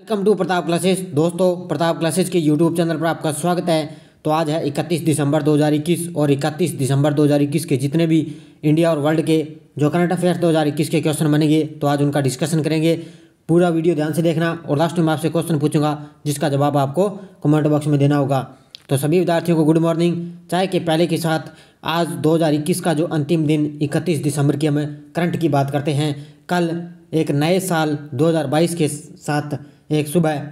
welcome to Pratap classes दोस्तों Pratap classes के YouTube channel पर आपका स्वागत है तो आज है 31 दिसंबर 2021 और 31 दिसंबर 2021 के जितने भी इंडिया और वर्ल्ड के जो करंट अफेयर्स 2021 के क्वेश्चन बनेंगे तो आज उनका डिस्कशन करेंगे पूरा वीडियो ध्यान से देखना और लास्ट में आपसे क्वेश्चन पूछूंगा जिसका जवाब आपको कमेंट बॉक्स में देना होगा तो सभी विद्यार्थियों को गुड मॉर्निंग चाय के पहले के साथ आज 2021 का जो अंतिम दिन 31 दिसंबर की हमें करंट की बात करते हैं कल एक नए साल 2022 के साथ एक सुबह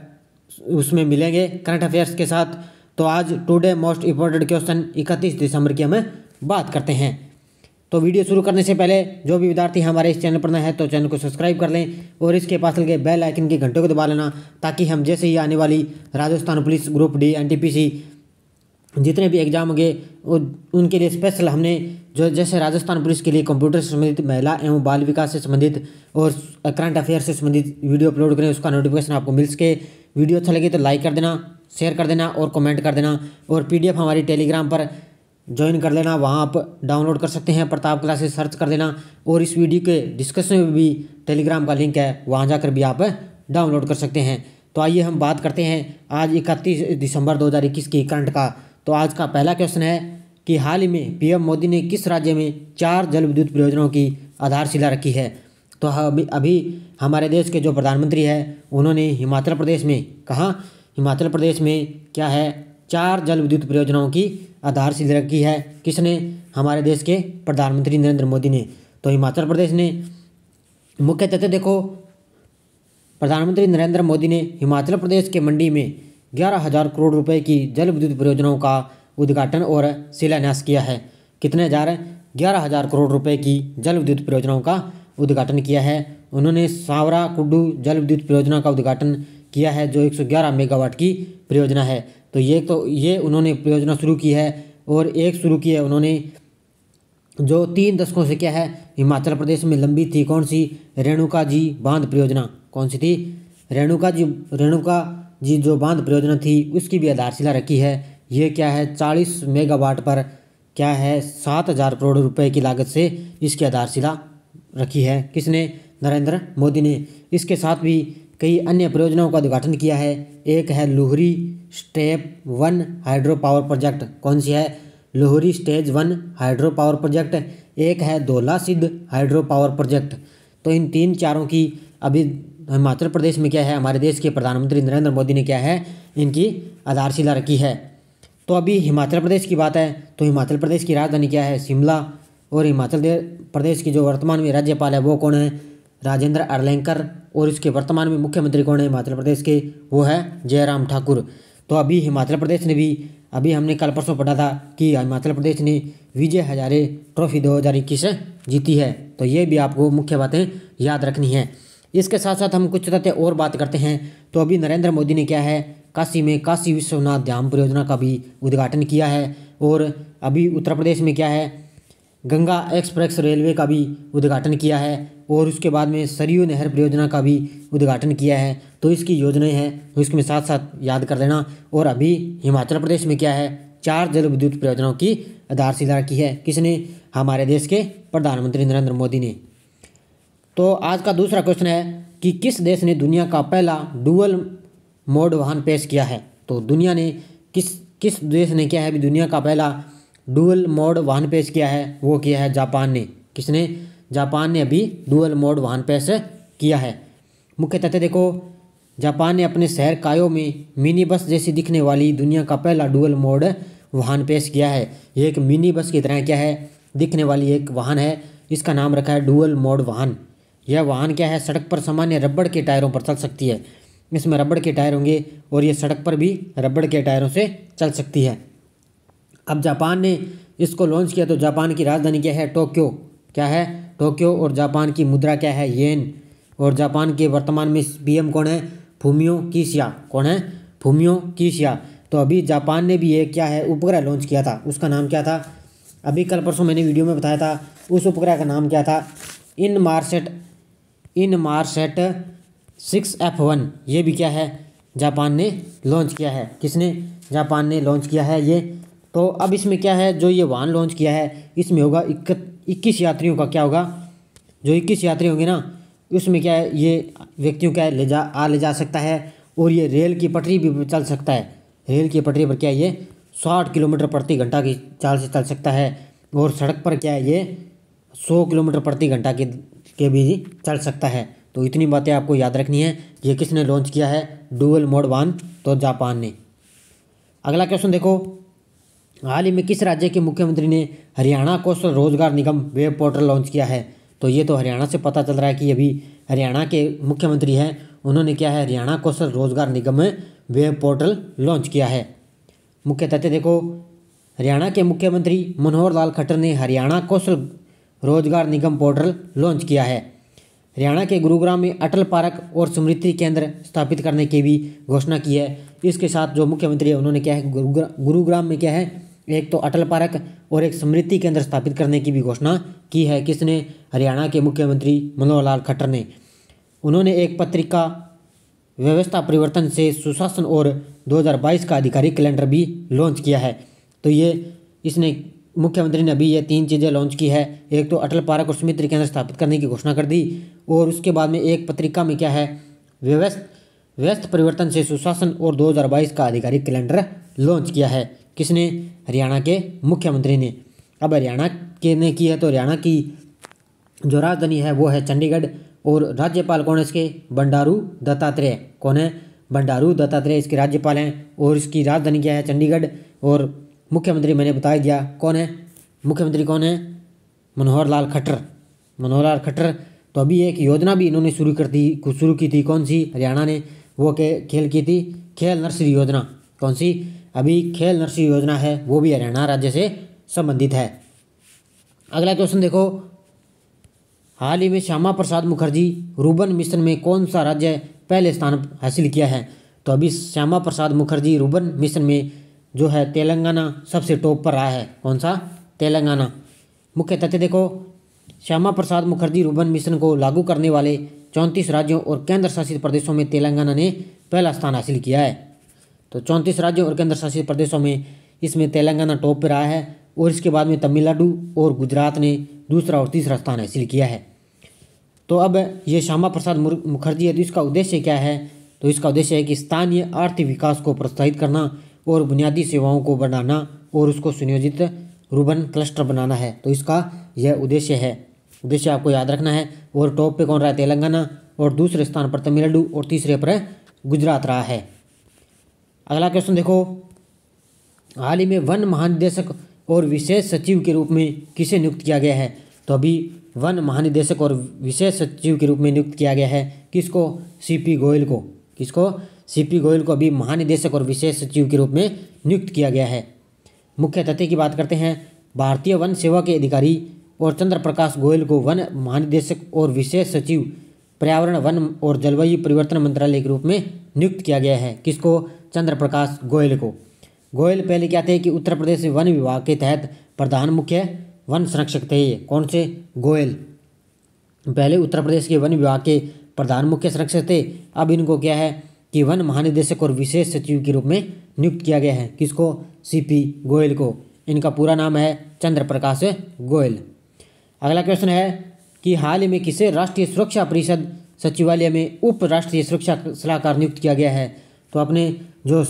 उसमें मिलेंगे करंट अफेयर्स के साथ तो आज टुडे मोस्ट इंपॉर्टेंट क्वेश्चन इकतीस दिसंबर की हमें बात करते हैं तो वीडियो शुरू करने से पहले जो भी विद्यार्थी हमारे इस चैनल पर न है तो चैनल को सब्सक्राइब कर लें और इसके पास लगे बेल आइकन के घंटों को दबा लेना ताकि हम जैसे ही आने वाली Rajasthan police group D NTPC जितने भी एग्जाम होंगे उनके लिए स्पेशल हमने जो जैसे राजस्थान पुलिस के लिए कंप्यूटर से संबंधित महिला एवं बाल विकास से संबंधित और करंट अफेयर से संबंधित वीडियो अपलोड करें उसका नोटिफिकेशन आपको मिल सके वीडियो अच्छा लगे तो लाइक कर देना शेयर कर देना और कमेंट कर देना और पीडीएफ हमारी टेलीग्राम पर ज्वाइन कर लेना वहाँ आप डाउनलोड कर सकते हैं प्रताप क्लासेस सर्च कर देना और इस वीडियो के डिस्कशन में भी टेलीग्राम का लिंक है वहाँ जाकर भी आप डाउनलोड कर सकते हैं तो आइए हम बात करते हैं आज इकतीस दिसंबर दो की करंट का तो आज का पहला क्वेश्चन है कि हाल ही में पीएम मोदी ने किस राज्य में चार जल विद्युत परियोजनाओं की आधारशिला रखी है तो अभी अभी हमारे देश के जो प्रधानमंत्री हैं उन्होंने हिमाचल प्रदेश में कहा हिमाचल प्रदेश में क्या है चार जल विद्युत परियोजनाओं की आधारशिला रखी है किसने हमारे देश के प्रधानमंत्री नरेंद्र मोदी ने तो हिमाचल प्रदेश ने मुख्य तथ्य देखो प्रधानमंत्री नरेंद्र मोदी ने हिमाचल प्रदेश के मंडी में ग्यारह हज़ार करोड़ रुपए की जल विद्युत परियोजनाओं का उद्घाटन और शिलान्यास किया है कितने हज़ार ग्यारह हज़ार करोड़ रुपए की जल विद्युत परियोजनाओं का उद्घाटन किया है उन्होंने सावरा कुड्डू जल विद्युत परियोजना का उद्घाटन किया है जो 111 मेगावाट की परियोजना है तो ये तो ये उन्होंने परियोजना शुरू की है और एक शुरू की है उन्होंने जो तीन दशकों से क्या है हिमाचल प्रदेश में लंबी थी कौन सी रेणुका जी बांध परियोजना कौन सी थी रेणुका जी रेणुका जी जो बांध परियोजना थी उसकी भी आधारशिला रखी है ये क्या है चालीस मेगावाट पर क्या है सात हज़ार करोड़ रुपए की लागत से इसकी आधारशिला रखी है किसने नरेंद्र मोदी ने इसके साथ भी कई अन्य परियोजनाओं का उद्घाटन किया है एक है Luhri step one hydro power project कौन सी है Luhri stage one hydro power project एक है धोला सिद्ध हाइड्रो पावर प्रोजेक्ट तो इन तीन चारों की अभी हिमाचल प्रदेश में क्या है हमारे देश के प्रधानमंत्री नरेंद्र मोदी ने क्या है इनकी आधारशिला रखी है तो अभी हिमाचल प्रदेश की बात है तो हिमाचल प्रदेश की राजधानी क्या है शिमला और हिमाचल प्रदेश की जो वर्तमान में राज्यपाल है वो कौन है राजेंद्र अर्लेंकर और इसके वर्तमान में मुख्यमंत्री कौन है हिमाचल प्रदेश के वो है जयराम ठाकुर तो अभी हिमाचल प्रदेश ने भी अभी हमने कल परसों पढ़ा था कि हिमाचल प्रदेश ने विजय हजारे ट्रॉफी दो जीती है तो ये भी आपको मुख्य बातें याद रखनी है इसके साथ साथ हम कुछ तथ्य और बात करते हैं तो अभी नरेंद्र मोदी ने क्या है काशी में काशी विश्वनाथ धाम परियोजना का भी उद्घाटन किया है और अभी उत्तर प्रदेश में क्या है गंगा एक्सप्रेस रेलवे का भी उद्घाटन किया है और उसके बाद में सरयू नहर परियोजना का भी उद्घाटन किया है तो इसकी योजनाएं हैं तो इसमें साथ साथ याद कर देना और अभी हिमाचल प्रदेश में क्या है चार जल विद्युत परियोजनाओं की आधारशिला की है किसने हमारे देश के प्रधानमंत्री नरेंद्र मोदी ने तो आज का दूसरा क्वेश्चन है कि किस देश ने दुनिया का पहला डुअल मोड वाहन पेश किया है तो दुनिया ने किस किस देश ने किया है अभी दुनिया का पहला डुअल मोड वाहन पेश किया है वो किया है जापान ने किसने जापान ने अभी डुअल मोड वाहन पेश किया है मुख्य तथ्य देखो जापान ने अपने शहर कायो में मिनी बस जैसी दिखने वाली दुनिया का पहला डुअल मोड वाहन पेश किया है ये एक मिनी बस की तरह क्या है दिखने वाली एक वाहन है इसका नाम रखा है डुअल मोड वाहन यह वाहन क्या है सड़क पर सामान्य रबड़ के टायरों पर चल सकती है इसमें रबड़ के टायर होंगे और यह सड़क पर भी रबड़ के टायरों से चल सकती है अब जापान ने इसको लॉन्च किया तो जापान की राजधानी क्या है टोक्यो क्या है टोक्यो और जापान की मुद्रा क्या है येन और जापान के वर्तमान में पीएम कौन है फूमियो कीशिया कौन है फूमियो कीशिया तो अभी जापान ने भी ये क्या है उपग्रह लॉन्च किया था उसका नाम क्या था अभी कल परसों मैंने वीडियो में बताया था उस उपग्रह का नाम क्या था Inmarsat Inmarsat six F one ये भी क्या है जापान ने लॉन्च किया है किसने जापान ने लॉन्च किया है ये तो अब इसमें क्या है जो ये वाहन लॉन्च किया है इसमें होगा इक्कीस यात्रियों का क्या होगा जो इक्कीस यात्री होंगे ना उसमें क्या है ये व्यक्तियों क्या ले जा आ ले जा सकता है और ये रेल की पटरी भी चल सकता है रेल की पटरी पर क्या है ये साठ किलोमीटर प्रति घंटा की चाल से चल सकता है और सड़क पर क्या है ये सौ किलोमीटर प्रति घंटा की के भी चल सकता है तो इतनी बातें आपको याद रखनी है ये किसने लॉन्च किया है डुअल मोड वन तो जापान ने अगला क्वेश्चन देखो हाल ही में किस राज्य के मुख्यमंत्री ने हरियाणा कौशल रोजगार निगम वेब पोर्टल लॉन्च किया है तो ये तो हरियाणा से पता चल रहा है कि अभी हरियाणा के मुख्यमंत्री हैं उन्होंने क्या है हरियाणा कौशल रोजगार निगम में वेब पोर्टल लॉन्च किया है मुख्य तथ्य देखो हरियाणा के मुख्यमंत्री मनोहर लाल खट्टर ने हरियाणा कौशल रोजगार निगम पोर्टल लॉन्च किया है हरियाणा के गुरुग्राम में अटल पार्क और स्मृति केंद्र स्थापित करने की भी घोषणा की है इसके साथ जो मुख्यमंत्री है उन्होंने क्या है गुरुग्राम में क्या है एक तो अटल पार्क और एक स्मृति केंद्र स्थापित करने की भी घोषणा की है किसने हरियाणा के मुख्यमंत्री मनोहर लाल खट्टर ने उन्होंने एक पत्रिका व्यवस्था परिवर्तन से सुशासन और 2022 का आधिकारिक कैलेंडर भी लॉन्च किया है तो ये इसने मुख्यमंत्री ने अभी ये तीन चीज़ें लॉन्च की है एक तो अटल पार्क और समिति केंद्र स्थापित करने की घोषणा कर दी और उसके बाद में एक पत्रिका में क्या है व्यवस्थ व्यस्त परिवर्तन से सुशासन और 2022 का आधिकारिक कैलेंडर लॉन्च किया है किसने हरियाणा के मुख्यमंत्री ने अब हरियाणा के ने की है तो हरियाणा की जो राजधानी है वो है चंडीगढ़ और राज्यपाल कौन है इसके बंडारू दत्तात्रेय कौन है बंडारू दत्तात्रेय इसके राज्यपाल हैं और इसकी राजधानी क्या है चंडीगढ़ और मुख्यमंत्री मैंने बताया दिया कौन है मुख्यमंत्री कौन है मनोहर लाल खट्टर मनोहर लाल खट्टर तो अभी एक योजना भी इन्होंने शुरू कर दी शुरू की थी कौन सी हरियाणा ने वो के खेल की थी खेल नर्सरी योजना कौन सी अभी खेल नर्सरी योजना है वो भी हरियाणा राज्य से संबंधित है अगला क्वेश्चन देखो हाल ही में श्यामा प्रसाद मुखर्जी रूबन मिशन में कौन सा राज्य पहले स्थान हासिल किया है तो अभी श्यामा प्रसाद मुखर्जी रूबन मिशन में जो है तेलंगाना सबसे टॉप पर रहा है कौन सा तेलंगाना मुख्य तथ्य देखो श्यामा प्रसाद मुखर्जी रूबन मिशन को लागू करने वाले चौंतीस राज्यों और केंद्र शासित प्रदेशों में तेलंगाना ने पहला स्थान हासिल किया है तो चौंतीस राज्यों और केंद्र शासित प्रदेशों में इसमें तेलंगाना टॉप पर रहा है और इसके बाद में तमिलनाडु और गुजरात ने दूसरा और तीसरा स्थान हासिल किया है तो अब ये श्यामा प्रसाद मुखर्जी है तो इसका उद्देश्य क्या है तो इसका उद्देश्य है कि स्थानीय आर्थिक विकास को प्रोत्साहित करना और बुनियादी सेवाओं को बढ़ाना और उसको सुनियोजित रूबन क्लस्टर बनाना है तो इसका यह उद्देश्य है उद्देश्य आपको याद रखना है और टॉप पे कौन रहा है तेलंगाना और दूसरे स्थान पर तमिलनाडु और तीसरे पर गुजरात रहा है अगला क्वेश्चन देखो हाल ही में वन महानिदेशक और विशेष सचिव के रूप में किसे नियुक्त किया गया है तो अभी वन महानिदेशक और विशेष सचिव के रूप में नियुक्त किया गया है किसको सीपी गोयल को किसको सीपी गोयल को अभी महानिदेशक और विशेष सचिव के रूप में नियुक्त किया गया है मुख्य तथ्य की बात करते हैं भारतीय वन सेवा के अधिकारी और चंद्र प्रकाश गोयल को वन महानिदेशक और विशेष सचिव पर्यावरण वन और जलवायु परिवर्तन मंत्रालय के रूप में नियुक्त किया गया है किसको चंद्र प्रकाश गोयल को गोयल पहले क्या थे कि उत्तर प्रदेश वन विभाग के तहत प्रधान मुख्य वन संरक्षक थे कौन से गोयल पहले उत्तर प्रदेश के वन विभाग के प्रधान मुख्य संरक्षक थे अब इनको क्या है कि वन महानिदेशक और विशेष सचिव के रूप में नियुक्त किया गया है किसको सीपी गोयल को इनका पूरा नाम है चंद्र प्रकाश गोयल अगला क्वेश्चन है कि हाल ही में किसे राष्ट्रीय सुरक्षा परिषद सचिवालय में उप राष्ट्रीय सुरक्षा सलाहकार नियुक्त किया गया है तो अपने जो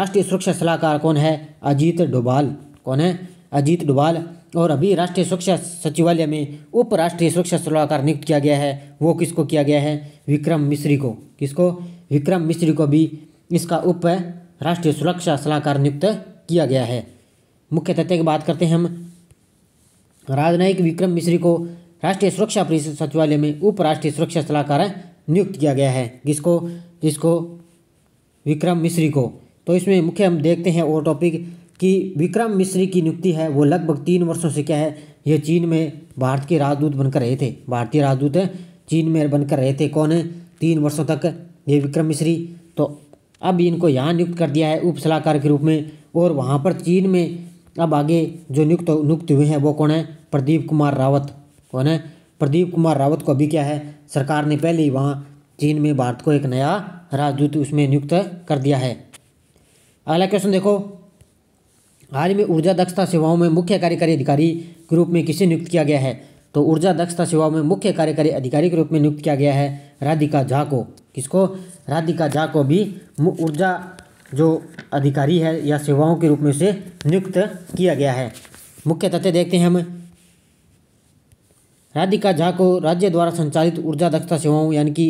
राष्ट्रीय सुरक्षा सलाहकार कौन है अजीत डोभाल कौन है अजीत डोभाल और अभी राष्ट्रीय सुरक्षा सचिवालय में उप राष्ट्रीय सुरक्षा सलाहकार नियुक्त किया गया है वो किसको किया गया है विक्रम मिश्री को किसको विक्रम मिश्री को भी इसका उप राष्ट्रीय सुरक्षा सलाहकार नियुक्त किया गया है मुख्य तथ्य की बात करते हैं हम राजनयिक विक्रम मिश्री को राष्ट्रीय सुरक्षा परिषद सचिवालय में उप राष्ट्रीय सुरक्षा सलाहकार नियुक्त किया गया है जिसको इसको विक्रम मिश्री को तो इसमें मुख्य हम देखते हैं वो टॉपिक कि विक्रम मिश्री की नियुक्ति है वो लगभग तीन वर्षों से क्या है ये चीन में भारत के राजदूत बनकर रहे थे भारतीय राजदूत चीन में बनकर रहे थे कौन है तीन वर्षों तक ये विक्रम मिश्री तो अब इनको यहाँ नियुक्त कर दिया है उप सलाहकार के रूप में और वहाँ पर चीन में अब आगे जो नियुक्त नियुक्त हुए हैं वो कौन है प्रदीप कुमार रावत कौन है प्रदीप कुमार रावत को अभी क्या है सरकार ने पहले ही वहाँ चीन में भारत को एक नया राजदूत उसमें नियुक्त कर दिया है अगला क्वेश्चन देखो हाल में ऊर्जा दक्षता सेवाओं में मुख्य कार्यकारी अधिकारी के रूप में किसे नियुक्त किया गया है तो ऊर्जा दक्षता सेवाओं में मुख्य कार्यकारी अधिकारी के रूप में नियुक्त किया गया है राधिका झा को किसको राधिका झा को भी ऊर्जा जो अधिकारी है या सेवाओं के रूप में उसे नियुक्त किया गया है मुख्य तथ्य देखते हैं हम राधिका झा को राज्य द्वारा संचालित ऊर्जा दक्षता सेवाओं यानी कि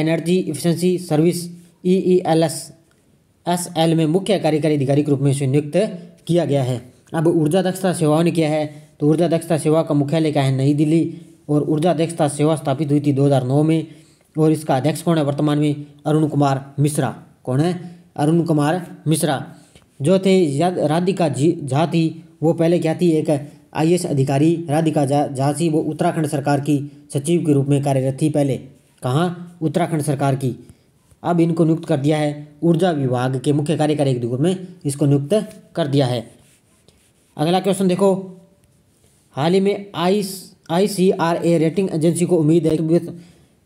energy efficiency service E E L S S L में मुख्य कार्यकारी अधिकारी के रूप में उसे नियुक्त किया गया है अब ऊर्जा दक्षता सेवाओं ने किया है तो ऊर्जा दक्षता सेवा का मुख्यालय क्या है नई दिल्ली और ऊर्जा दक्षता सेवा स्थापित हुई थी 2009 में और इसका अध्यक्ष कौन है वर्तमान में अरुण कुमार मिश्रा कौन है अरुण कुमार मिश्रा जो थे राधिका जी झा थी वो पहले क्या थी एक आई अधिकारी राधिका झा थी वो उत्तराखंड सरकार की सचिव के रूप में कार्यरत थी पहले कहाँ उत्तराखंड सरकार की अब इनको नियुक्त कर दिया है ऊर्जा विभाग के मुख्य कार्यकारी रूप में इसको नियुक्त कर दिया है अगला क्वेश्चन देखो हाल ही में I C R A rating agency को उम्मीद है कि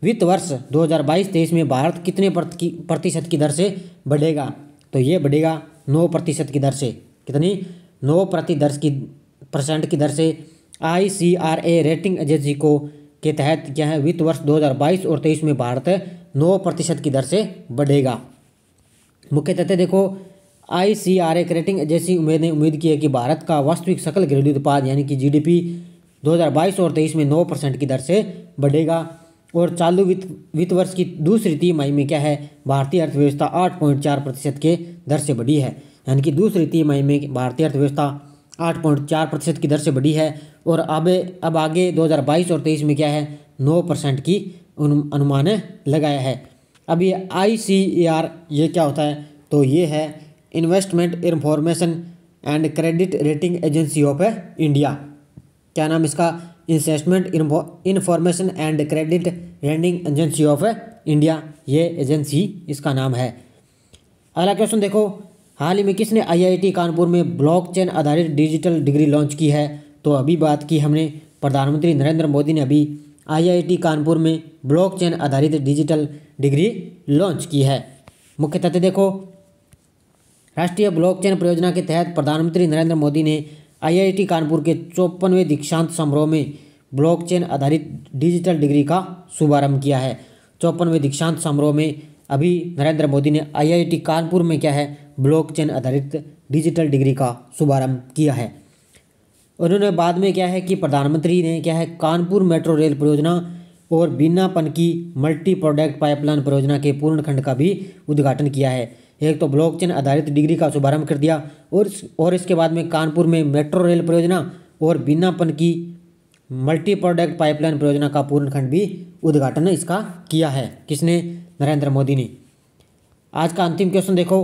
वित्त वर्ष 2022-23 में भारत कितने प्रतिशत की दर से बढ़ेगा तो ये बढ़ेगा 9 प्रतिशत की दर से कितनी 9 प्रति दर की परसेंट की दर से I C R A rating agency को के तहत क्या है वित्त वर्ष 2022 और 23 में भारत 9 प्रतिशत की दर से बढ़ेगा मुख्य तथ्य देखो आई आईसीआरए की रेटिंग एजेंसी उम्मीद ने उम्मीद की है कि भारत का वास्तविक सकल घरेलू उत्पाद यानी कि जीडीपी 2022 और 23 में 9 परसेंट की दर से बढ़ेगा और चालू वित्त वित्त वर्ष की दूसरी तिमाही में क्या है भारतीय अर्थव्यवस्था 8.4 प्रतिशत के दर से बढ़ी है यानी कि दूसरी तिमाही में भारतीय अर्थव्यवस्था चार प्रतिशत की दर से बढ़ी है और अब अब आगे बाईस और तेईस में क्या है नौ परसेंट की अनुमान लगाया है अब ये आई ये क्या होता है तो ये है investment information and credit rating agency of India क्या नाम इसका investment information and credit rating agency of India ये एजेंसी इसका नाम है अगला क्वेश्चन देखो हाल ही में किसने आईआईटी कानपुर में ब्लॉकचेन आधारित डिजिटल डिग्री लॉन्च की है तो अभी बात की हमने प्रधानमंत्री नरेंद्र मोदी ने अभी आईआईटी कानपुर में ब्लॉकचेन आधारित डिजिटल डिग्री लॉन्च की है मुख्य तथ्य देखो राष्ट्रीय ब्लॉकचेन परियोजना के तहत प्रधानमंत्री नरेंद्र मोदी ने आईआईटी कानपुर के चौपनवें दीक्षांत समारोह में ब्लॉकचेन आधारित डिजिटल डिग्री का शुभारंभ किया है चौपनवें दीक्षांत समारोह में अभी नरेंद्र मोदी ने आईआईटी कानपुर में क्या है ब्लॉकचेन आधारित डिजिटल डिग्री का शुभारंभ किया है उन्होंने बाद में क्या है कि प्रधानमंत्री ने क्या है कानपुर मेट्रो रेल परियोजना और बिनापन की मल्टी प्रोडक्ट पाइपलाइन परियोजना के पूर्ण खंड का भी उद्घाटन किया है एक तो ब्लॉकचेन आधारित डिग्री का शुभारंभ कर दिया और और इसके बाद में कानपुर में मेट्रो रेल परियोजना और बिनापन की मल्टी प्रोडक्ट पाइपलाइन परियोजना का पूर्णखंड भी उद्घाटन इसका किया है किसने नरेंद्र मोदी ने आज का अंतिम क्वेश्चन देखो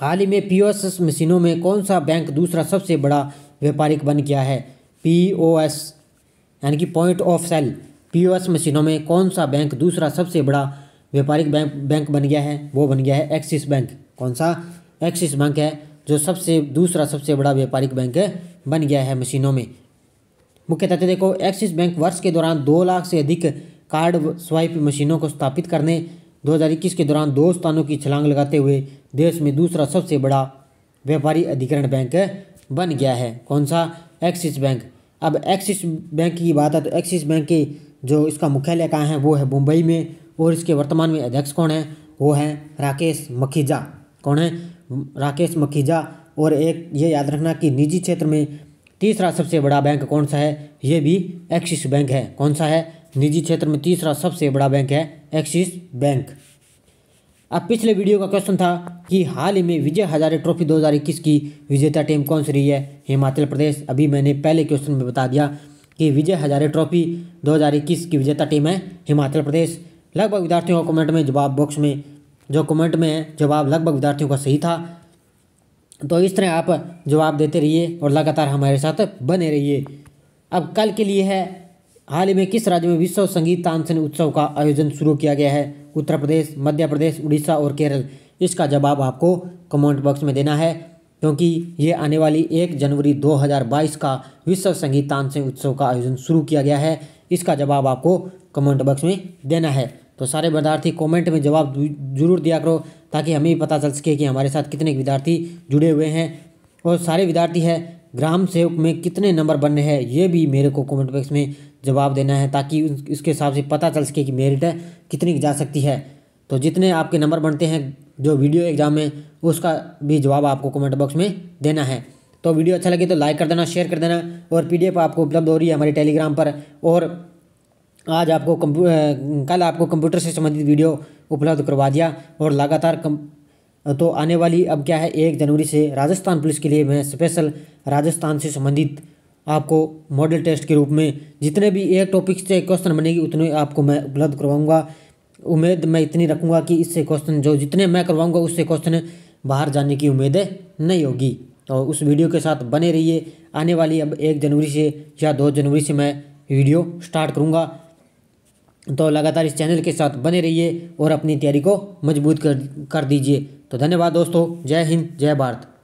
हाल ही में पी मशीनों में कौन सा बैंक दूसरा सबसे बड़ा व्यापारिक बन गया है पी यानी कि पॉइंट ऑफ सेल पी मशीनों में कौन सा बैंक दूसरा सबसे बड़ा व्यापारिक बैंक बैंक बन गया है वो बन गया है एक्सिस बैंक कौन सा एक्सिस बैंक है जो सबसे दूसरा सबसे बड़ा व्यापारिक बैंक बन गया है मशीनों में मुख्य तथ्य देखो एक्सिस बैंक वर्ष के दौरान दो लाख से अधिक कार्ड स्वाइप मशीनों को स्थापित करने 2021 के दौरान दो स्थानों की छलांग लगाते हुए देश में दूसरा सबसे बड़ा व्यापारी अधिकरण बैंक बन गया है कौन सा एक्सिस बैंक अब एक्सिस बैंक की बात है तो एक्सिस बैंक के जो इसका मुख्यालय कहाँ है वो है मुंबई में और इसके वर्तमान में अध्यक्ष कौन है वो हैं राकेश मखीजा कौन है राकेश मखीजा और एक ये याद रखना कि निजी क्षेत्र में तीसरा सबसे बड़ा बैंक कौन सा है ये भी एक्सिस बैंक है कौन सा है निजी क्षेत्र में तीसरा सबसे बड़ा बैंक है एक्सिस बैंक अब पिछले वीडियो का क्वेश्चन था कि हाल ही में विजय हजारे ट्रॉफी 2021 की विजेता टीम कौन सी रही है हिमाचल प्रदेश अभी मैंने पहले क्वेश्चन में बता दिया कि विजय हजारे ट्रॉफी 2021 की विजेता टीम है हिमाचल प्रदेश लगभग विद्यार्थियों का कमेंट में जवाब बॉक्स में जो कमेंट में है जवाब लगभग विद्यार्थियों का सही था तो इस तरह आप जवाब देते रहिए और लगातार हमारे साथ बने रहिए अब कल के लिए है हाल ही में किस राज्य में विश्व संगीत तानसेन उत्सव का आयोजन शुरू किया गया है उत्तर प्रदेश मध्य प्रदेश उड़ीसा और केरल इसका जवाब आपको कमेंट बॉक्स में देना है क्योंकि ये आने वाली एक जनवरी 2022 का विश्व संगीत तानसेन उत्सव का आयोजन शुरू किया गया है इसका जवाब आपको कमेंट बॉक्स में देना है तो सारे विद्यार्थी कमेंट में जवाब जरूर दिया करो ताकि हमें भी पता चल सके कि हमारे साथ कितने विद्यार्थी जुड़े हुए हैं और सारे विद्यार्थी है ग्राम सेवक में कितने नंबर बनने हैं ये भी मेरे को कमेंट बॉक्स में जवाब देना है ताकि उसके हिसाब से पता चल सके कि मेरिट कितनी जा सकती है तो जितने आपके नंबर बनते हैं जो वीडियो एग्ज़ाम में उसका भी जवाब आपको कमेंट बॉक्स में देना है तो वीडियो अच्छा लगे तो लाइक कर देना शेयर कर देना और पीडीएफ आपको उपलब्ध हो रही है हमारे टेलीग्राम पर और आज आपको कंप्यू कल आपको कंप्यूटर से संबंधित वीडियो उपलब्ध करवा दिया और लगातार कम तो आने वाली अब क्या है एक जनवरी से राजस्थान पुलिस के लिए मैं स्पेशल राजस्थान से संबंधित आपको मॉडल टेस्ट के रूप में जितने भी एक टॉपिक से क्वेश्चन बनेगी उतने आपको मैं उपलब्ध करवाऊँगा उम्मीद मैं इतनी रखूँगा कि इससे क्वेश्चन जो जितने मैं करवाऊँगा उससे क्वेश्चन बाहर जाने की उम्मीद नहीं होगी तो उस वीडियो के साथ बने रहिए आने वाली अब एक जनवरी से या दो जनवरी से मैं वीडियो स्टार्ट करूँगा तो लगातार इस चैनल के साथ बने रहिए और अपनी तैयारी को मजबूत कर कर दीजिए तो धन्यवाद दोस्तों जय हिंद जय भारत